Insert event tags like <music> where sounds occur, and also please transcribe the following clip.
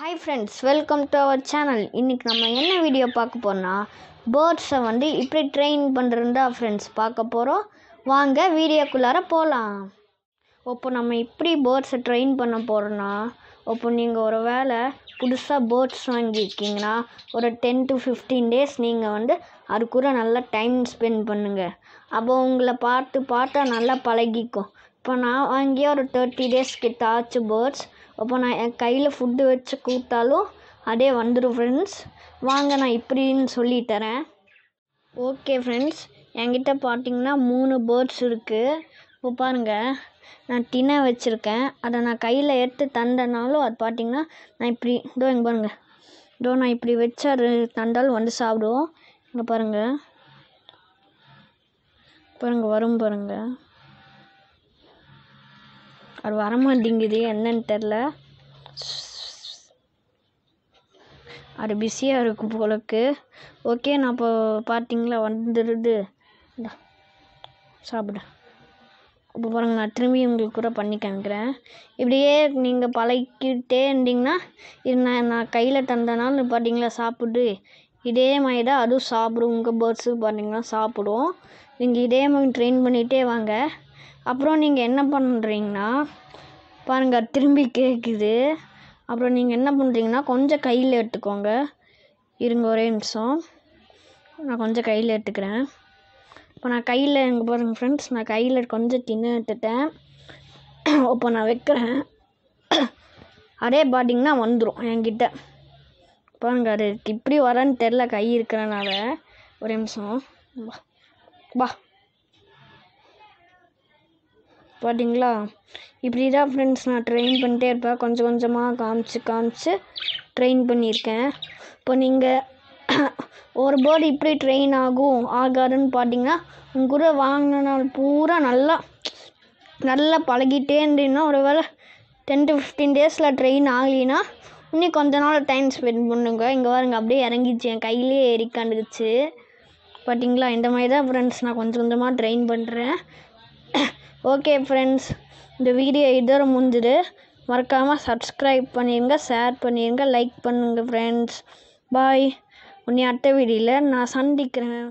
hi friends welcome to our channel இன்றைக்கி நம்ம என்ன வீடியோ பார்க்க போகிறோன்னா பேர்ட்ஸை வந்து இப்படி ட்ரெயின் பண்ணுறதா ஃப்ரெண்ட்ஸ் பார்க்க போகிறோம் வாங்க வீடியோக்குள்ளார போகலாம் இப்போ நம்ம இப்படி பேர்ட்ஸை ட்ரெயின் பண்ண போகிறோன்னா இப்போ நீங்கள் ஒரு வேலை புதுசாக பேர்ட்ஸ் வாங்கியிருக்கீங்கன்னா ஒரு டென் டு ஃபிஃப்டீன் டேஸ் நீங்கள் வந்து அது நல்லா டைம் ஸ்பெண்ட் பண்ணுங்கள் அப்போ உங்களை பார்த்து பார்த்தா நல்லா பழகிக்கும் இப்போ நான் வாங்கிய ஒரு தேர்ட்டி டேஸ்க்கு தாச்சு பேர்ட்ஸ் அப்போ நான் என் கையில் ஃபுட்டு வச்சு கூப்பிட்டாலும் அதே வந்துடும் ஃப்ரெண்ட்ஸ் வாங்க நான் இப்படின்னு சொல்லி தரேன் ஓகே ஃப்ரெண்ட்ஸ் என்கிட்ட பார்த்தீங்கன்னா மூணு பேர்ட்ஸ் இருக்குது இப்போ பாருங்கள் நான் டினை வச்சுருக்கேன் அதை நான் கையில் எடுத்து தந்தனாலும் அது பார்த்தீங்கன்னா நான் இப்படி இதோ இங்கே பாருங்கள் இதோ நான் இப்படி வச்சு அது தந்தாலும் வந்து சாப்பிடுவோம் இங்கே பாருங்கள் பாருங்கள் வரும் பாருங்கள் அது வரமாட்டேங்குது என்னன்னு தெரில அது பிஸியாக இருக்கும் போலக்கு ஓகே நான் இப்போ பார்த்தீங்களா வந்துடுது சாப்பிடு இப்போ பாருங்க நான் திரும்பி உங்களுக்கு கூட பண்ணி காமிக்கிறேன் இப்படியே நீங்கள் பழகிக்கிட்டே இருந்தீங்கன்னா இது நான் நான் கையில் தந்தனால பார்த்தீங்களா சாப்பிடு இதே மாதிரி தான் அதுவும் சாப்பிடும் உங்கள் பேர்ட்ஸு பார்த்தீங்கன்னா சாப்பிடும் நீங்கள் இதே மாதிரி ட்ரெயின் பண்ணிகிட்டே வாங்க அப்புறம் நீங்கள் என்ன பண்ணுறீங்கன்னா பாருங்கள் திரும்பி கேட்குது அப்புறம் நீங்கள் என்ன பண்ணுறீங்கன்னா கொஞ்சம் கையில் எடுத்துக்கோங்க இருங்க ஒரே நிமிஷம் நான் கொஞ்சம் கையில் எடுத்துக்கிறேன் இப்போ நான் கையில் எங்கே பாருங்க ஃப்ரெண்ட்ஸ் நான் கையில் கொஞ்சம் தின்னு எடுத்துட்டேன் இப்போ நான் வைக்கிறேன் அதே பார்த்திங்கன்னா வந்துடும் என்கிட்ட பாருங்க அது இப்படி வரேன்னு தெரில கை இருக்கிறனால ஒரு நிமிஷம் வா பார்த்தீங்களா இப்படி தான் ஃப்ரெண்ட்ஸ் நான் ட்ரெயின் பண்ணிட்டே இருப்பேன் கொஞ்சம் கொஞ்சமாக காமிச்சு காமிச்சு ட்ரெயின் பண்ணியிருக்கேன் இப்போ நீங்கள் <coughs> ஒரு பேர்டு இப்படி ட்ரெயின் ஆகும் ஆகாதுன்னு பார்த்தீங்கன்னா உங்கள் கூட வாங்கின நாள் பூரா நல்லா நல்லா பழகிட்டே இருந்தீங்கன்னா ஒரு வேளை டென் டு ஃபிஃப்டீன் டேஸில் ட்ரெயின் ஆகலினா இன்னும் கொஞ்ச நாள் டைம் ஸ்பெண்ட் பண்ணுங்க இங்கே வாருங்க அப்படியே இறங்கிச்சு என் கையிலே ஏறிக்காண்டுக்குச்சு பார்த்தீங்களா இந்த மாதிரி தான் ஃப்ரெண்ட்ஸ் நான் கொஞ்சம் கொஞ்சமாக ட்ரெயின் பண்ணுறேன் ஓகே ஃப்ரெண்ட்ஸ் இந்த வீடியோ இதோட முடிஞ்சுது மறக்காமல் சப்ஸ்கிரைப் பண்ணிடுங்க ஷேர் பண்ணிடுங்க லைக் பண்ணுங்கள் ஃப்ரெண்ட்ஸ் பாய் உன்னை அடுத்த வீடியில் நான் சந்திக்கிறேன்